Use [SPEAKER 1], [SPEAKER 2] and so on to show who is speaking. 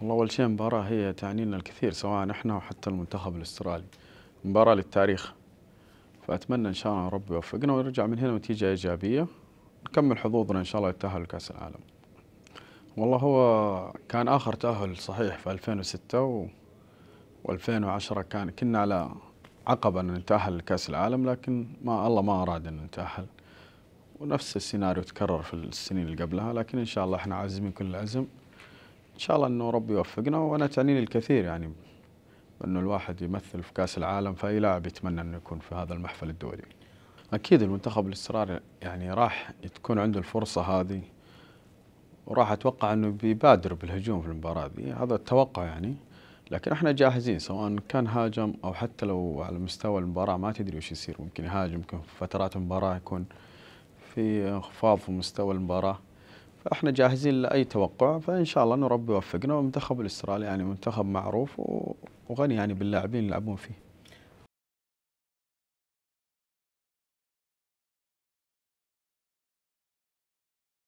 [SPEAKER 1] والله أول شيء المباراة هي تعني لنا الكثير سواء احنا وحتى المنتخب الأسترالي مباراة للتاريخ فأتمنى إن شاء الله ربي يوفقنا ونرجع من هنا نتيجة إيجابية نكمل حظوظنا إن شاء الله التأهل لكأس العالم والله هو كان آخر تأهل صحيح في 2006 و... و2010 كان كنا على عقبة أن نتأهل لكأس العالم لكن ما الله ما أراد أن نتأهل ونفس السيناريو تكرر في السنين اللي قبلها لكن إن شاء الله إحنا عازمين كل العزم ان شاء الله انه ربي يوفقنا وانا تعنيني الكثير يعني انه الواحد يمثل في كاس العالم فاي لاعب يتمنى انه يكون في هذا المحفل الدولي. اكيد المنتخب الاسترالي يعني راح تكون عنده الفرصه هذه وراح اتوقع انه بيبادر بالهجوم في المباراه دي هذا التوقع يعني لكن احنا جاهزين سواء كان هاجم او حتى لو على مستوى المباراه ما تدري وش يصير ممكن يهاجم ممكن في فترات المباراه يكون في انخفاض في مستوى المباراه فاحنا جاهزين لاي توقع فان شاء الله ان ربي يوفقنا والمنتخب الاسترالي يعني منتخب معروف وغني يعني باللاعبين اللي يلعبون فيه